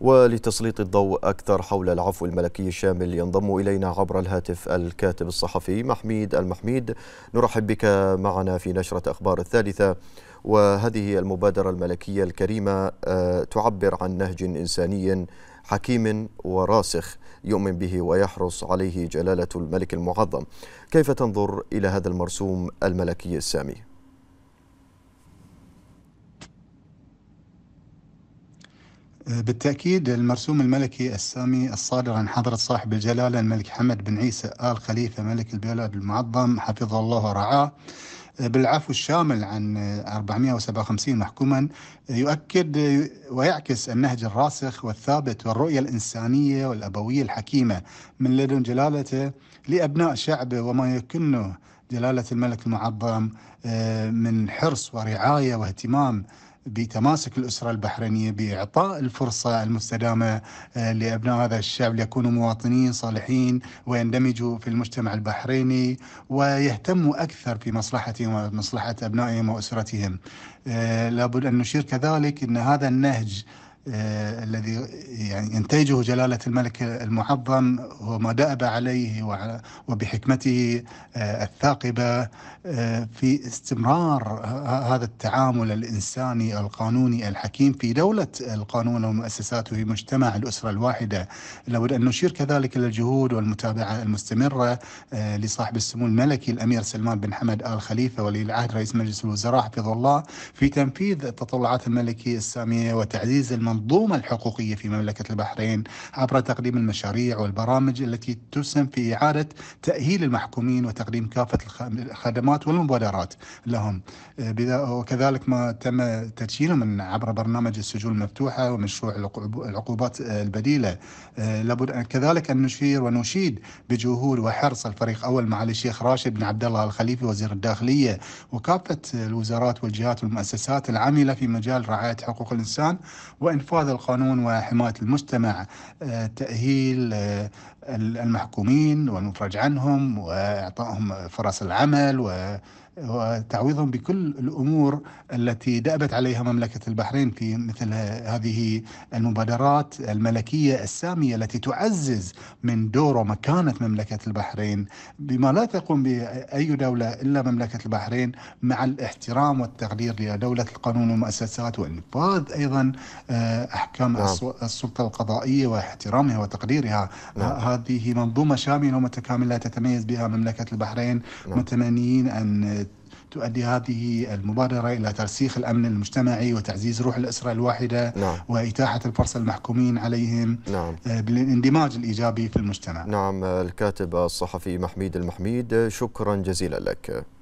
ولتسليط الضوء أكثر حول العفو الملكي الشامل ينضم إلينا عبر الهاتف الكاتب الصحفي محميد المحميد نرحب بك معنا في نشرة أخبار الثالثة وهذه المبادرة الملكية الكريمة آه، تعبر عن نهج إنساني حكيم وراسخ يؤمن به ويحرص عليه جلالة الملك المعظم كيف تنظر إلى هذا المرسوم الملكي السامي؟ بالتأكيد المرسوم الملكي السامي الصادر عن حضرة صاحب الجلالة الملك حمد بن عيسى آل خليفة ملك البلاد المعظم حفظه الله ورعاه بالعفو الشامل عن 457 محكوما يؤكد ويعكس النهج الراسخ والثابت والرؤية الإنسانية والأبوية الحكيمة من لدن جلالته لأبناء شعبه وما يكنه جلالة الملك المعظم آه، من حرص ورعاية واهتمام بتماسك الاسره البحرينيه باعطاء الفرصه المستدامه آه، لابناء هذا الشعب ليكونوا مواطنين صالحين ويندمجوا في المجتمع البحريني ويهتموا اكثر في مصلحتهم ومصلحه ابنائهم واسرتهم. آه، لابد ان نشير كذلك ان هذا النهج آه، الذي يعني ينتجه جلالة الملك المعظم هو ما دأب عليه وبحكمته آه، الثاقبة آه، في استمرار هذا التعامل الإنساني القانوني الحكيم في دولة القانون ومؤسساته في مجتمع الأسرة الواحدة لابد أن نشير كذلك إلى الجهود والمتابعة المستمرة لصاحب السمو الملكي الأمير سلمان بن حمد آل خليفة ولي العهد رئيس مجلس الوزراء حفظه الله في تنفيذ التطلعات الملكية السامية وتعزيز المنظومة المنظومة الحقوقية في مملكة البحرين عبر تقديم المشاريع والبرامج التي تسهم في إعادة تأهيل المحكومين وتقديم كافة الخدمات والمبادرات لهم آه، وكذلك ما تم تسجيله من عبر برنامج السجون المفتوحة ومشروع العقوبات آه، البديلة آه، لابد كذلك أن نشير ونشيد بجهود وحرص الفريق أول معالي الشيخ راشد بن عبد الله الخليفي وزير الداخلية وكافة الوزارات والجهات والمؤسسات العاملة في مجال رعاية حقوق الإنسان وإن انفاذ القانون وحمايه المجتمع آه، تاهيل آه، المحكومين والمفرج عنهم واعطائهم فرص العمل و وتعويضهم بكل الامور التي دأبت عليها مملكه البحرين في مثل هذه المبادرات الملكيه الساميه التي تعزز من دور ومكانه مملكه البحرين بما لا تقوم به اي دوله الا مملكه البحرين مع الاحترام والتقدير لدوله القانون والمؤسسات وانفاذ ايضا آه، احكام نعم. السلطه القضائيه واحترامها وتقديرها نعم. آه، هذه منظومه شامله ومتكامله تتميز بها مملكه البحرين نعم. متمنيين ان تؤدي هذه المبادرة إلى ترسيخ الأمن المجتمعي وتعزيز روح الأسرة الواحدة نعم. وإتاحة الفرصة للمحكومين عليهم نعم. آه، بالاندماج الإيجابي في المجتمع نعم الكاتب الصحفي محميد المحميد شكرا جزيلا لك